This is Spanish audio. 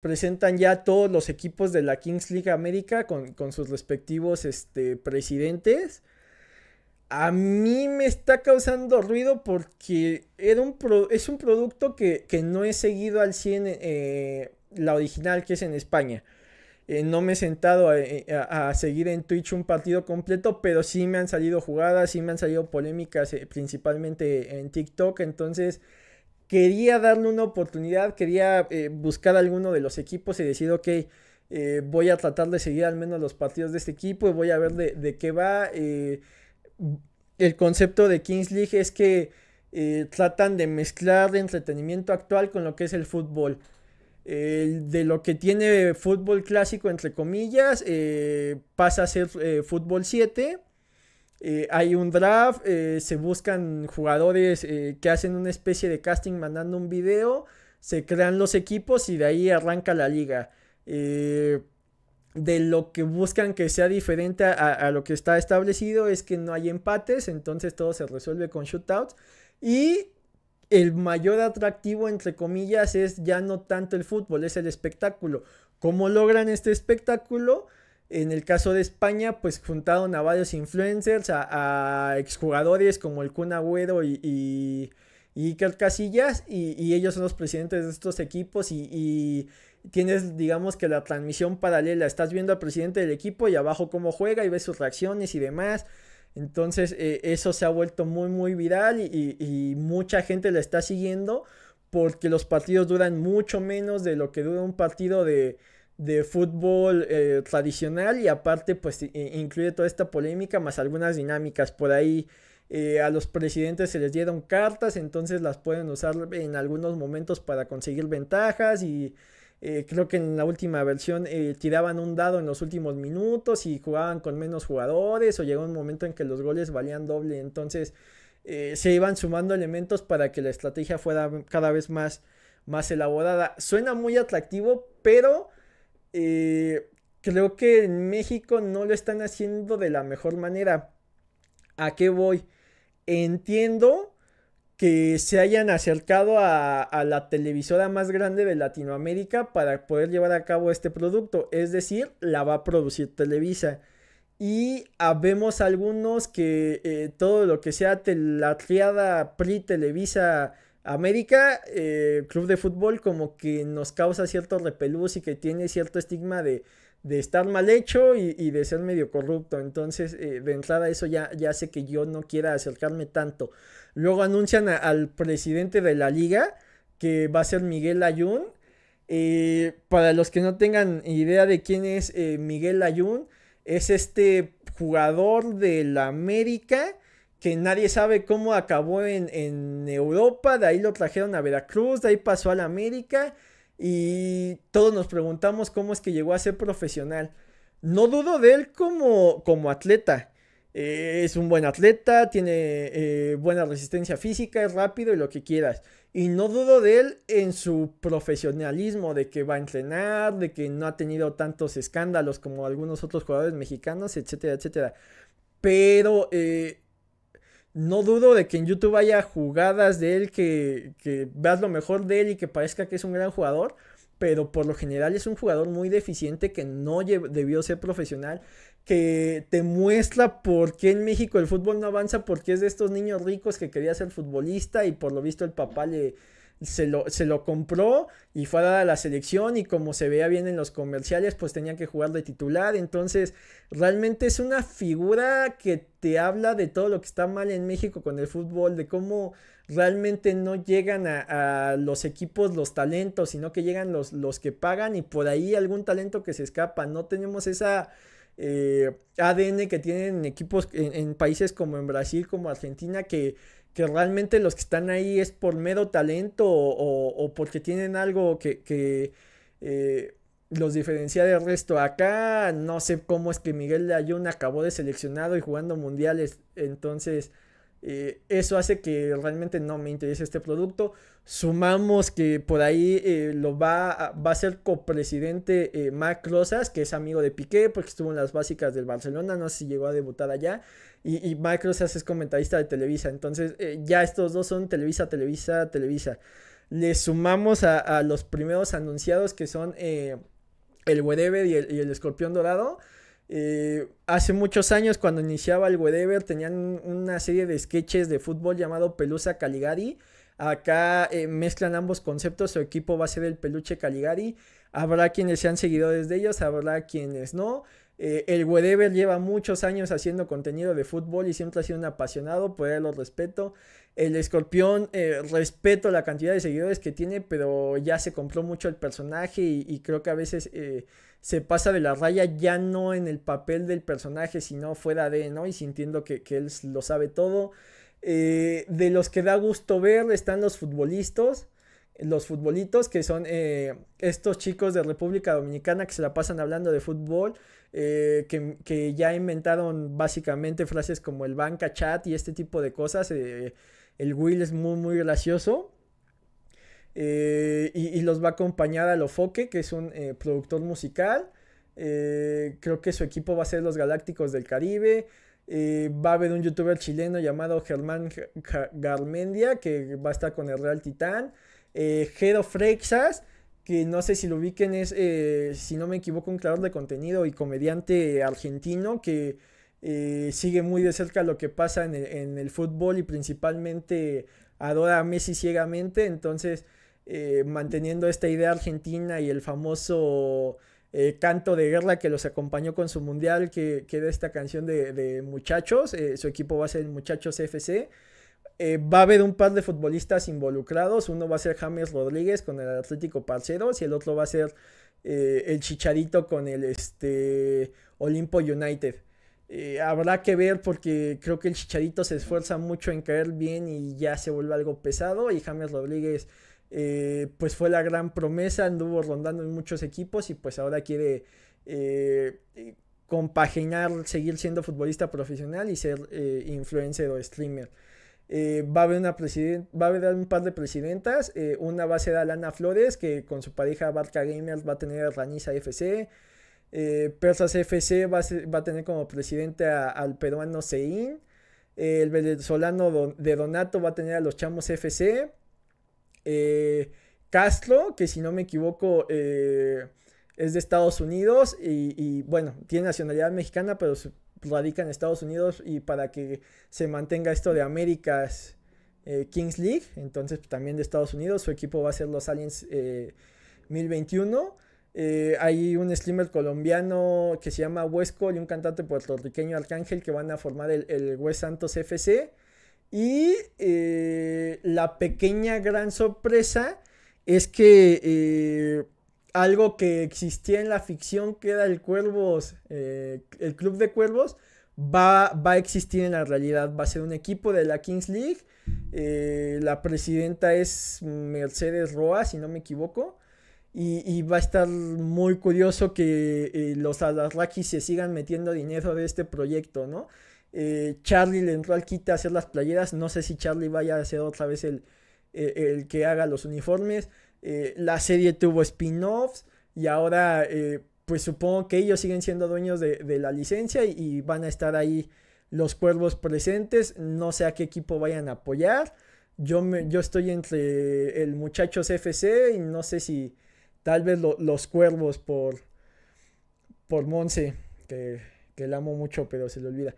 presentan ya todos los equipos de la Kings League América con, sus respectivos este, presidentes. A mí me está causando ruido porque era un es un producto que, no he seguido al 100 eh, la original que es en España. Eh, no me he sentado eh, a, seguir en Twitch un partido completo, pero sí me han salido jugadas, sí me han salido polémicas, principalmente en TikTok. Entonces, quería darle una oportunidad, quería buscar eh, buscar alguno de los equipos y decir, ok, eh, voy a tratar de seguir al menos los partidos de este equipo y voy a ver de, qué va. Eh, el concepto de Kings League es que tratan de mezclar entretenimiento actual con lo que es el fútbol. de lo que tiene fútbol clásico, entre comillas, pasa a ser fútbol 7 eh, hay un draft, eh, se buscan jugadores eh, que hacen una especie de casting mandando un video, se crean los equipos y de ahí arranca la liga. de lo que buscan que sea diferente a, a, lo que está establecido es que no hay empates, entonces todo se resuelve con shootouts. Y el mayor atractivo, entre comillas, es ya no tanto el fútbol, es el espectáculo. ¿Cómo logran este espectáculo? En el caso de España, pues juntaron a varios influencers, a, exjugadores como el Kun Agüero y, y, y Iker Casillas, y, ellos son los presidentes de estos equipos y, tienes, digamos que la transmisión paralela, estás viendo al presidente del equipo y abajo cómo juega y ves sus reacciones y demás. Entonces eh, eso se ha vuelto muy, muy viral y mucha gente la está siguiendo porque los partidos duran mucho menos de lo que dura un partido de de fútbol eh, tradicional y aparte pues incluye toda esta polémica más algunas dinámicas por ahí. Eh, a los presidentes se les dieron cartas, entonces las pueden usar en algunos momentos para conseguir ventajas y eh, creo que en la última versión tiraban un dado en los últimos minutos y jugaban con menos jugadores o llegó un momento en que los goles valían doble, entonces se iban sumando elementos para que la estrategia fuera cada vez más, más elaborada. Suena muy atractivo, pero eh, creo que en México no lo están haciendo de la mejor manera. ¿A qué voy? Entiendo que se hayan acercado a, la televisora más grande de Latinoamérica para poder llevar a cabo este producto. Es decir, la va a producir Televisa. Y ah, vemos algunos que eh, todo lo que sea la triada PRI Televisa América, eh, club de fútbol, como que nos causa cierto repelús y que tiene cierto estigma de, estar mal hecho y, de ser medio corrupto. Entonces, eh, de entrada, eso ya, ya sé que yo no quiera acercarme tanto. Luego anuncian al presidente de la liga, que va a ser Miguel Ayun. Eh, para los que no tengan idea de quién es Miguel Ayun, es este jugador de la América que nadie sabe cómo acabó en, Europa, de ahí lo trajeron a Veracruz, de ahí pasó a la América y todos nos preguntamos cómo es que llegó a ser profesional. No dudo de él como, como atleta. Eh, es un buen atleta, tiene eh, buena resistencia física, es rápido y lo que quieras. Y no dudo de él en su profesionalismo, de que va a entrenar, de que no ha tenido tantos escándalos como algunos otros jugadores mexicanos, etcétera, etcétera. Pero eh, no dudo de que en YouTube haya jugadas de él que, que veas lo mejor de él y que parezca que es un gran jugador, pero por lo general es un jugador muy deficiente que no debió ser profesional, que te muestra por qué en México el fútbol no avanza, porque es de estos niños ricos que quería ser futbolista y por lo visto el papá le se lo, se lo compró y fue a la selección y como se veía bien en los comerciales, pues tenía que jugar de titular. Entonces, realmente es una figura que te habla de todo lo que está mal en México con el fútbol, de cómo realmente no llegan a, los equipos los talentos, sino que llegan los, los que pagan y por ahí algún talento que se escapa. No tenemos esa... Eh, ADN que tienen equipos en países como en Brasil, como Argentina, que que realmente los que están ahí es por mero talento o, porque tienen algo que, eh, los diferencia del resto. Acá no sé cómo es que Miguel Ayun acabó de seleccionado y jugando mundiales. Entonces, eh, eso hace que realmente no me interese este producto. Sumamos que por ahí eh, lo va a, va a ser copresidente eh, Mac Rosas, que es amigo de Piqué, porque estuvo en las básicas del Barcelona, no sé si llegó a debutar allá. Y, y Rosas es comentarista de Televisa. Entonces, ya estos dos son Televisa, Televisa, Televisa. Le sumamos a, los primeros anunciados que son el Whatever y el, y el Escorpión Dorado. Eh, hace muchos años, cuando iniciaba el whatever tenían una serie de sketches de fútbol llamado Pelusa Caligari. Acá eh, mezclan ambos conceptos. Su equipo va a ser el Peluche Caligari. Habrá quienes sean seguidores de ellos, habrá quienes no. Eh, el Whatever lleva muchos años haciendo contenido de fútbol y siempre ha sido un apasionado, por pues, él lo respeto. El escorpión, eh, respeto la cantidad de seguidores que tiene, pero ya se compró mucho el personaje y, creo que a veces eh, se pasa de la raya ya no en el papel del personaje, sino fuera de, ¿no? Y sintiendo que él lo sabe todo. de los que da gusto ver están los futbolistas los futbolitos, que son eh, estos chicos de República Dominicana que se la pasan hablando de fútbol, eh, que, ya inventaron básicamente frases como el banca chat y este tipo de cosas. Eh, el Will es muy, muy gracioso. Y, los va a acompañar a Lofoque, que es un productor musical. creo que su equipo va a ser los Galácticos del Caribe. va a haber un youtuber chileno llamado Germán Garmendia que va a estar con el Real Titán eh, Head que no sé si lo ubiquen, es, eh, si no me equivoco, un creador de contenido y comediante argentino que eh, sigue muy de cerca lo que pasa en el, fútbol y principalmente adora a Messi ciegamente, entonces eh, manteniendo esta idea argentina y el famoso... canto de guerra que los acompañó con su mundial, que, que era esta canción de, Muchachos, su equipo va a ser Muchachos FC, eh, va a haber un par de futbolistas involucrados. Uno va a ser James Rodríguez con el Atlético Parceros y el otro va a ser eh, el Chicharito con el este, Olimpo United. Eh, habrá que ver porque creo que el Chicharito se esfuerza mucho en caer bien y ya se vuelve algo pesado. Y James Rodríguez, pues fue la gran promesa, anduvo rondando en muchos equipos y pues ahora quiere compaginar, seguir siendo futbolista profesional y ser influencer o streamer. Eh, va, a haber una va a haber un par de presidentas. Eh, una va a ser Alana Flores, que con su pareja Barca Gamers va a tener a Raniza FC. Eh, Persas FC va a, tener como presidente al peruano Sein. el venezolano de Donato va a tener a los chamos FC. Castro, que si no me equivoco es de Estados Unidos y, bueno, tiene nacionalidad mexicana, pero radica en Estados Unidos y para que se mantenga esto de Américas eh, Kings League, entonces también de Estados Unidos, su equipo va a ser los Aliens eh, 1021. Eh, hay un streamer colombiano que se llama Huesco y un cantante puertorriqueño Arcángel que van a formar el, el West Santos FC. Y eh, la pequeña gran sorpresa es que algo que existía en la ficción que era el Cuervos, eh, el Club de Cuervos, va, a existir en la realidad. Va a ser un equipo de la Kings League. Eh, la presidenta es Mercedes Roa, si no me equivoco. Y, va a estar muy curioso que eh, los alarraquis se sigan metiendo dinero de este proyecto, ¿no? Charlie le entró al quita a hacer las playeras. No sé si Charlie vaya a ser otra vez el que haga los uniformes. Eh, la serie tuvo spin-offs y ahora eh, pues supongo que ellos siguen siendo dueños de, la licencia y, van a estar ahí los cuervos presentes, no sé a qué equipo vayan a apoyar. Yo, yo estoy entre el muchacho FC y no sé si tal vez los cuervos por, por Monse, que, que amo mucho, pero se le olvida.